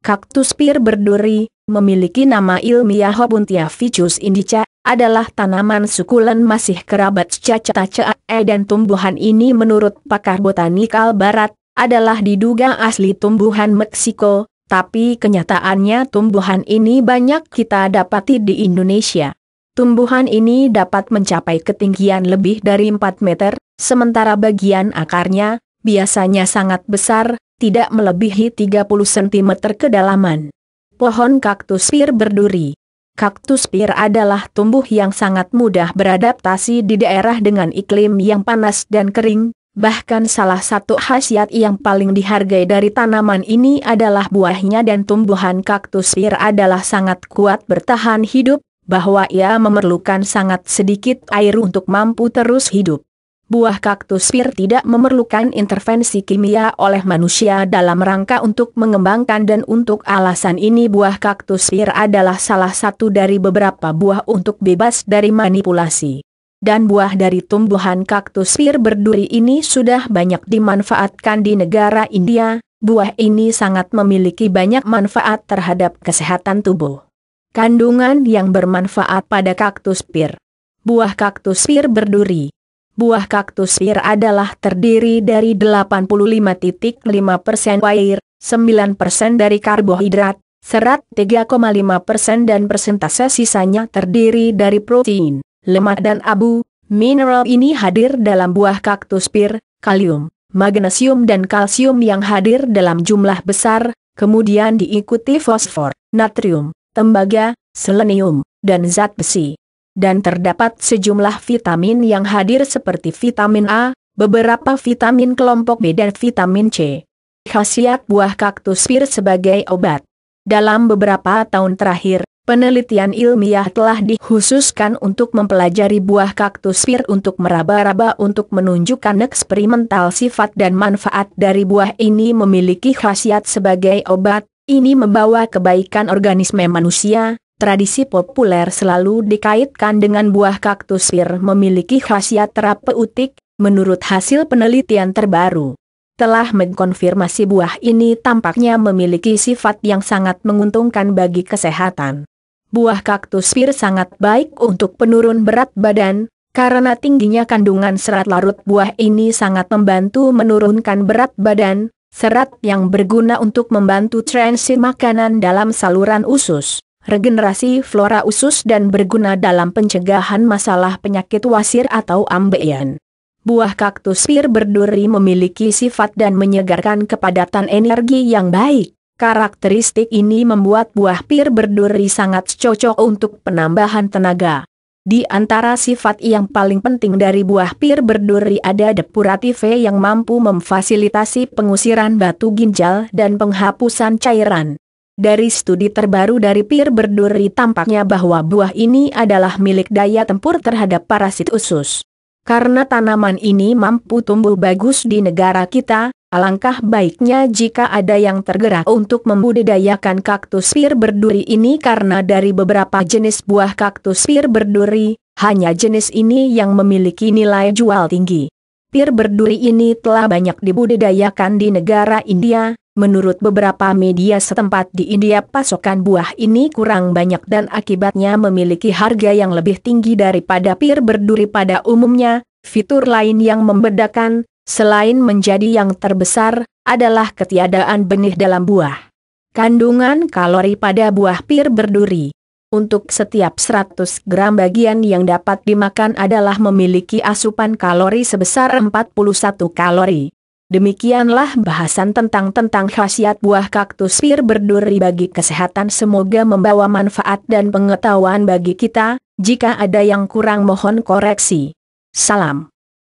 Kaktus pir berduri, memiliki nama ilmiah Hobuntia ficus indica, adalah tanaman sukulen masih kerabat e dan tumbuhan ini menurut pakar botanikal barat, adalah diduga asli tumbuhan Meksiko, tapi kenyataannya tumbuhan ini banyak kita dapati di Indonesia. Tumbuhan ini dapat mencapai ketinggian lebih dari 4 meter, sementara bagian akarnya, biasanya sangat besar, tidak melebihi 30 cm kedalaman. Pohon kaktus pir berduri. Kaktus pir adalah tumbuh yang sangat mudah beradaptasi di daerah dengan iklim yang panas dan kering, Bahkan salah satu khasiat yang paling dihargai dari tanaman ini adalah buahnya dan tumbuhan kaktus pir adalah sangat kuat bertahan hidup, bahwa ia memerlukan sangat sedikit air untuk mampu terus hidup buah kaktus pir tidak memerlukan intervensi kimia oleh manusia dalam rangka untuk mengembangkan dan untuk alasan ini buah kaktus pir adalah salah satu dari beberapa buah untuk bebas dari manipulasi. Dan buah dari tumbuhan kaktus pir berduri ini sudah banyak dimanfaatkan di negara India, buah ini sangat memiliki banyak manfaat terhadap kesehatan tubuh. Kandungan yang bermanfaat pada kaktus pir. Buah kaktus pir berduri buah kaktus pir adalah terdiri dari 85.5% air, 9% dari karbohidrat, serat 3,5% dan persentase sisanya terdiri dari protein, lemak dan abu. Mineral ini hadir dalam buah kaktus pir, kalium, magnesium dan kalsium yang hadir dalam jumlah besar, kemudian diikuti fosfor, natrium, tembaga, selenium, dan zat besi dan terdapat sejumlah vitamin yang hadir seperti vitamin A, beberapa vitamin kelompok B dan vitamin C. Khasiat buah kaktus pir sebagai obat. Dalam beberapa tahun terakhir, penelitian ilmiah telah dikhususkan untuk mempelajari buah kaktus pir untuk meraba-raba untuk menunjukkan eksperimental sifat dan manfaat dari buah ini memiliki khasiat sebagai obat, ini membawa kebaikan organisme manusia, Tradisi populer selalu dikaitkan dengan buah kaktus pir memiliki khasiat terapeutik, menurut hasil penelitian terbaru. Telah mengkonfirmasi buah ini tampaknya memiliki sifat yang sangat menguntungkan bagi kesehatan. Buah kaktus pir sangat baik untuk penurun berat badan, karena tingginya kandungan serat larut buah ini sangat membantu menurunkan berat badan, serat yang berguna untuk membantu transit makanan dalam saluran usus regenerasi flora usus dan berguna dalam pencegahan masalah penyakit wasir atau ambeien. Buah kaktus pir berduri memiliki sifat dan menyegarkan kepadatan energi yang baik. Karakteristik ini membuat buah pir berduri sangat cocok untuk penambahan tenaga. Di antara sifat yang paling penting dari buah pir berduri ada depuratif yang mampu memfasilitasi pengusiran batu ginjal dan penghapusan cairan. Dari studi terbaru dari Pir Berduri tampaknya bahwa buah ini adalah milik daya tempur terhadap parasit usus. Karena tanaman ini mampu tumbuh bagus di negara kita, alangkah baiknya jika ada yang tergerak untuk membudidayakan kaktus pir berduri ini karena dari beberapa jenis buah kaktus pir berduri, hanya jenis ini yang memiliki nilai jual tinggi. Pir berduri ini telah banyak dibudidayakan di negara India, Menurut beberapa media setempat di India pasokan buah ini kurang banyak dan akibatnya memiliki harga yang lebih tinggi daripada pir berduri pada umumnya, fitur lain yang membedakan, selain menjadi yang terbesar, adalah ketiadaan benih dalam buah. Kandungan kalori pada buah pir berduri untuk setiap 100 gram bagian yang dapat dimakan adalah memiliki asupan kalori sebesar 41 kalori. Demikianlah bahasan tentang-tentang khasiat buah kaktus pir berduri bagi kesehatan semoga membawa manfaat dan pengetahuan bagi kita, jika ada yang kurang mohon koreksi. Salam.